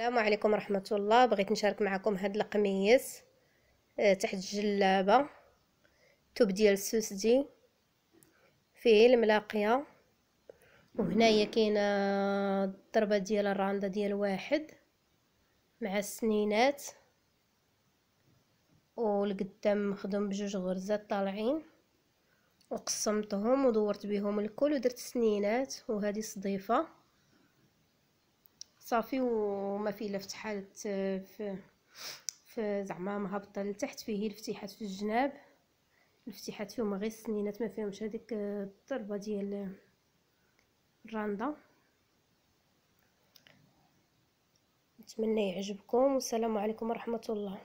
السلام عليكم ورحمة الله بغيت نشارك معكم هاد القميص آه، تحت الجلابة توب ديال السوسدي فيه الملاقية وهنايا كاينه الضربة ديال الراندا ديال واحد مع السنينات والقدام مخدوم بجوج غرزات طالعين وقسمتهم ودورت بهم الكل ودرت سنينات وهذه صديفه صافي وما فيه لا فتحات آه، في في زعما مهبطه لتحت فيه الفتيحات في الجناب الفتيحات فيهم غير السنينات ما فيهمش هذيك آه، الضربه ديال آه، الراندا نتمنى يعجبكم والسلام عليكم ورحمه الله